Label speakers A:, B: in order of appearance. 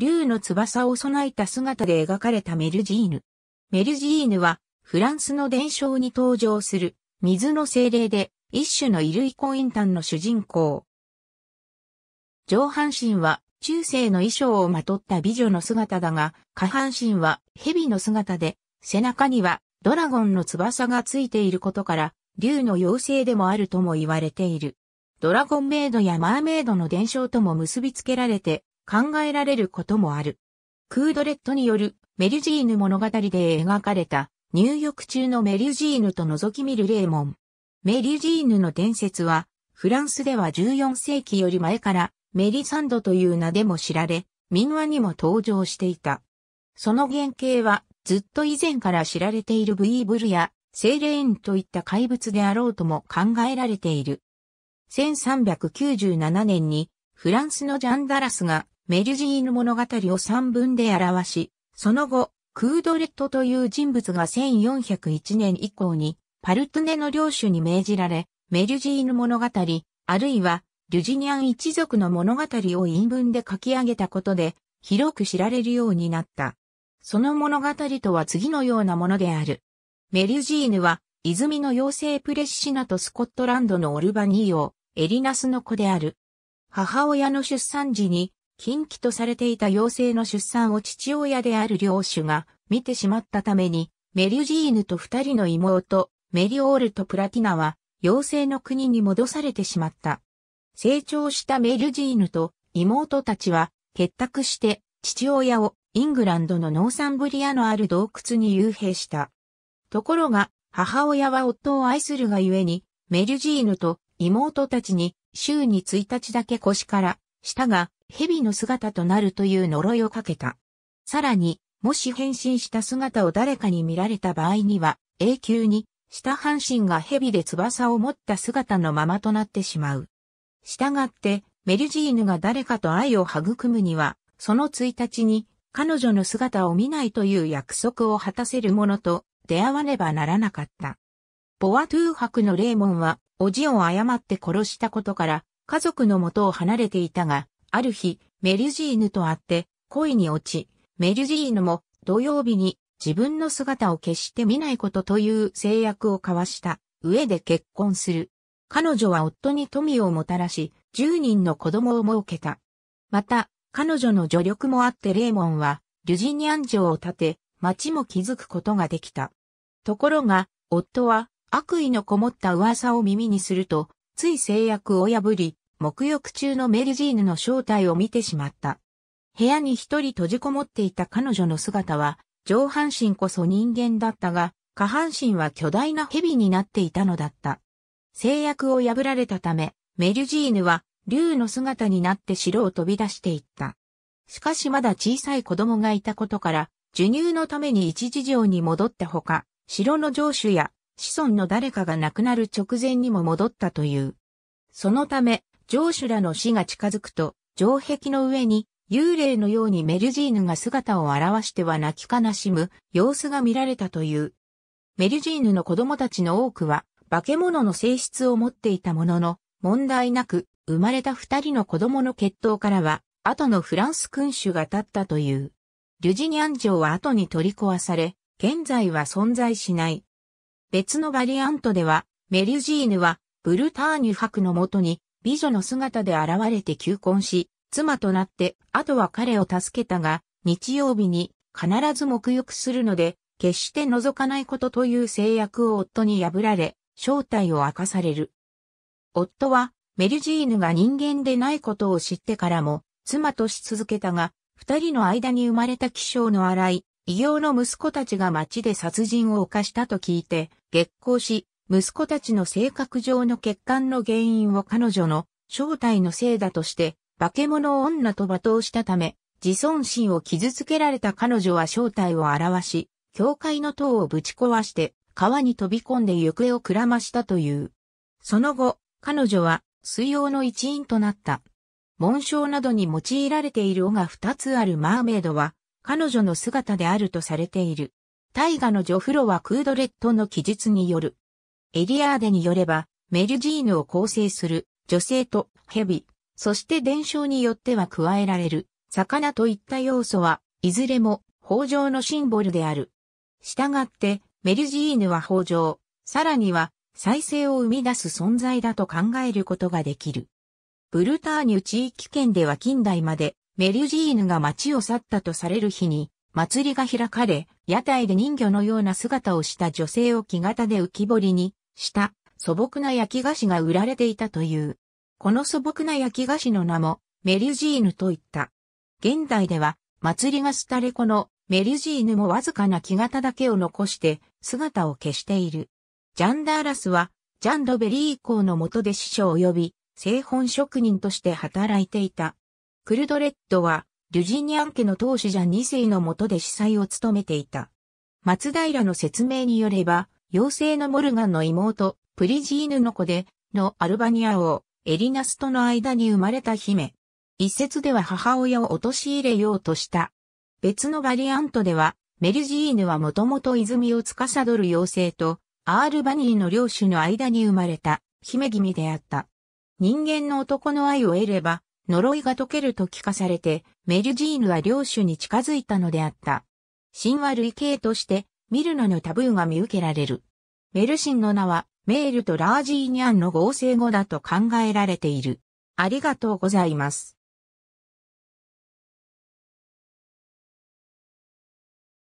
A: 竜の翼を備えた姿で描かれたメルジーヌ。メルジーヌは、フランスの伝承に登場する、水の精霊で、一種の衣類ンタンの主人公。上半身は、中世の衣装をまとった美女の姿だが、下半身は蛇の姿で、背中にはドラゴンの翼がついていることから、竜の妖精でもあるとも言われている。ドラゴンメイドやマーメイドの伝承とも結びつけられて、考えられることもある。クードレットによるメリュジーヌ物語で描かれた入浴中のメリュジーヌと覗き見るレーモン。メリュジーヌの伝説はフランスでは14世紀より前からメリサンドという名でも知られ、民話にも登場していた。その原型はずっと以前から知られているブイーブルやセイレーンといった怪物であろうとも考えられている。1397年にフランスのジャンダラスがメリュジーヌ物語を三文で表し、その後、クードレットという人物が1401年以降に、パルトネの領主に命じられ、メリュジーヌ物語、あるいは、リュジニアン一族の物語を陰文で書き上げたことで、広く知られるようになった。その物語とは次のようなものである。メリュジーヌは、泉の妖精プレッシナとスコットランドのオルバニー王、エリナスの子である。母親の出産時に、禁忌とされていた妖精の出産を父親である領主が見てしまったために、メリュジーヌと二人の妹、メリオールとプラティナは、妖精の国に戻されてしまった。成長したメリュジーヌと妹たちは、結託して、父親をイングランドのノーサンブリアのある洞窟に幽閉した。ところが、母親は夫を愛するがゆえに、メリュジーヌと妹たちに週に1日だけ腰から、したが、蛇の姿となるという呪いをかけた。さらに、もし変身した姿を誰かに見られた場合には、永久に、下半身が蛇で翼を持った姿のままとなってしまう。したがって、メルジーヌが誰かと愛を育むには、その1日に、彼女の姿を見ないという約束を果たせる者と出会わねばならなかった。ボワトゥー博のレーモンは、おじを誤って殺したことから、家族のもとを離れていたが、ある日、メリュジーヌと会って恋に落ち、メリュジーヌも土曜日に自分の姿を決して見ないことという制約を交わした上で結婚する。彼女は夫に富をもたらし、10人の子供を設けた。また、彼女の助力もあってレーモンは、ルジニアン城を建て、町も築くことができた。ところが、夫は、悪意のこもった噂を耳にすると、つい制約を破り、沐浴中のメルジーヌの正体を見てしまった。部屋に一人閉じこもっていた彼女の姿は、上半身こそ人間だったが、下半身は巨大な蛇になっていたのだった。制約を破られたため、メルジーヌは竜の姿になって城を飛び出していった。しかしまだ小さい子供がいたことから、授乳のために一時城に戻ったほか、城の城主や子孫の誰かが亡くなる直前にも戻ったという。そのため、城主らの死が近づくと、城壁の上に幽霊のようにメルジーヌが姿を現しては泣き悲しむ様子が見られたという。メルジーヌの子供たちの多くは化け物の性質を持っていたものの、問題なく生まれた二人の子供の血統からは、後のフランス君主が立ったという。リュジニアン城は後に取り壊され、現在は存在しない。別のバリアントでは、メルジーヌはブルターニュ博のもとに美女の姿で現れて求婚し、妻となって、あとは彼を助けたが、日曜日に必ず沐浴するので、決して覗かないことという制約を夫に破られ、正体を明かされる。夫は、メルジーヌが人間でないことを知ってからも、妻とし続けたが、二人の間に生まれた気性の荒い、異形の息子たちが町で殺人を犯したと聞いて、激光し、息子たちの性格上の欠陥の原因を彼女の正体のせいだとして、化け物女と罵倒したため、自尊心を傷つけられた彼女は正体を表し、教会の塔をぶち壊して、川に飛び込んで行方をくらましたという。その後、彼女は、水曜の一員となった。紋章などに用いられている尾が二つあるマーメイドは、彼女の姿であるとされている。大河のジョフロはクードレットの記述による。エリアーデによれば、メルジーヌを構成する女性と蛇、そして伝承によっては加えられる魚といった要素はいずれも豊穣のシンボルである。したがってメルジーヌは豊穣、さらには再生を生み出す存在だと考えることができる。ブルターニュ地域圏では近代までメルジーヌが町を去ったとされる日に祭りが開かれ、屋台で人魚のような姿をした女性を木型で浮き彫りにした素朴な焼き菓子が売られていたという。この素朴な焼き菓子の名もメリュジーヌといった。現代では祭りが廃れこのメリュジーヌもわずかな木型だけを残して姿を消している。ジャンダーラスはジャン・ロベリー以降の下で師匠及び製本職人として働いていた。クルドレッドはュジニアン家の当主ジャン2世の下で司祭を務めていた。松平の説明によれば、妖精のモルガンの妹、プリジーヌの子で、のアルバニア王、エリナスとの間に生まれた姫。一説では母親を陥れようとした。別のバリアントでは、メルジーヌはもともと泉を司る妖精と、アールバニーの領主の間に生まれた、姫君であった。人間の男の愛を得れば、呪いが解けると聞かされて、メルジーヌは領主に近づいたのであった。神話類型として、ミルののタブーが見受けられる。メルシンの名は、メールとラージーニャンの合成語だと考えられている。ありがとうございます。